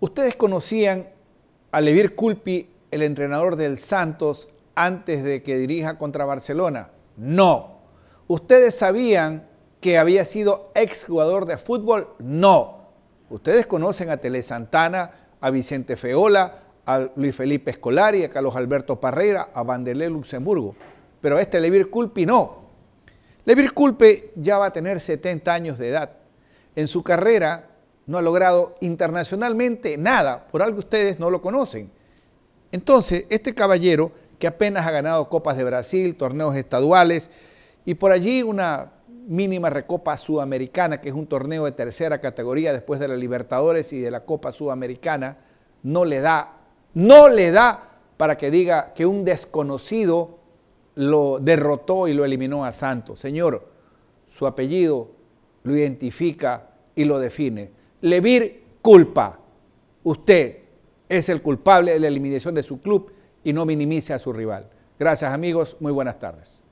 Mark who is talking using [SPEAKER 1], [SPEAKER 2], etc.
[SPEAKER 1] Ustedes conocían a Levir Culpi, el entrenador del Santos, antes de que dirija contra Barcelona. No. ¿Ustedes sabían que había sido exjugador de fútbol? No. Ustedes conocen a Tele Santana, a Vicente Feola, a Luis Felipe Escolari, a Carlos Alberto Parrera, a Vanderlei Luxemburgo. Pero a este Levir Culpi no. Levir Culpi ya va a tener 70 años de edad. En su carrera no ha logrado internacionalmente nada, por algo ustedes no lo conocen. Entonces, este caballero que apenas ha ganado Copas de Brasil, torneos estaduales y por allí una mínima recopa sudamericana, que es un torneo de tercera categoría después de la Libertadores y de la Copa Sudamericana, no le da, no le da para que diga que un desconocido lo derrotó y lo eliminó a Santos. Señor, su apellido lo identifica y lo define. Levir culpa. Usted es el culpable de la eliminación de su club y no minimiza a su rival. Gracias amigos, muy buenas tardes.